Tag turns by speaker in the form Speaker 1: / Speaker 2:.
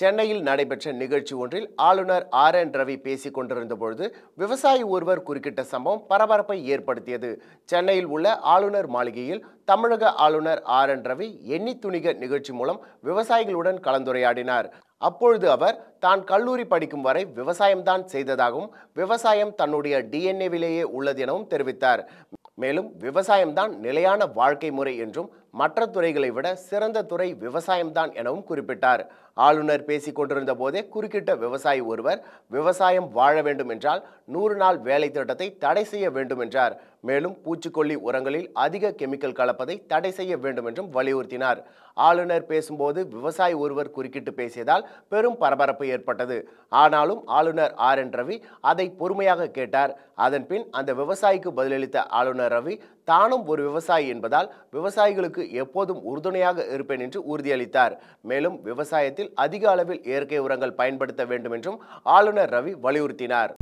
Speaker 1: சென்னையில் நடைபெற்ற நிகழ்ச்சி ஒன்றில் ஆளுநர் ஆர் என் ரவி பேசிக் கொண்டிருந்த பொழுது விவசாயி ஒருவர் குறுக்கிட்ட சம்பவம் பரபரப்பை ஏற்படுத்தியது சென்னையில் உள்ள ஆளுநர் மாளிகையில் தமிழக ஆளுநர் ஆர் என் ரவி எண்ணி துணிக நிகழ்ச்சி மூலம் விவசாயிகளுடன் கலந்துரையாடினார் அப்பொழுது அவர் தான் கல்லூரி படிக்கும் வரை விவசாயம்தான் செய்ததாகவும் விவசாயம் தன்னுடைய டிஎன்ஏவிலேயே உள்ளது எனவும் தெரிவித்தார் மேலும் விவசாயம்தான் நிலையான வாழ்க்கை முறை என்றும் மற்ற துறைகளை விட சிறந்த துறை விவசாயம்தான் எனவும் குறிப்பிட்டார் ஆளுநர் பேசிக் கொண்டிருந்த போதே குறுக்கிட்ட விவசாயி ஒருவர் விவசாயம் வாழ வேண்டும் என்றால் நூறு நாள் வேலை திட்டத்தை தடை செய்ய வேண்டும் என்றார் மேலும் பூச்சிக்கொல்லி உரங்களில் அதிக கெமிக்கல் கலப்பதை தடை செய்ய வேண்டும் என்றும் வலியுறுத்தினார் ஆளுநர் பேசும்போது விவசாயி ஒருவர் குறுக்கிட்டு பேசியதால் பெரும் பரபரப்பு ஏற்பட்டது ஆனாலும் ஆளுநர் ஆர் என் ரவி அதை பொறுமையாக கேட்டார் அதன்பின் அந்த விவசாயிக்கு பதிலளித்த ஆளுநர் ரவி தானும் ஒரு விவசாயி என்பதால் விவசாயிகளுக்கு எப்போதும் உறுதுணையாக இருப்பேன் என்று உறுதியளித்தார் மேலும் விவசாயத்தில் அதிக அளவில் இயற்கை உரங்கள் பயன்படுத்த வேண்டும் என்றும் ஆளுநர் ரவி வலியுறுத்தினார்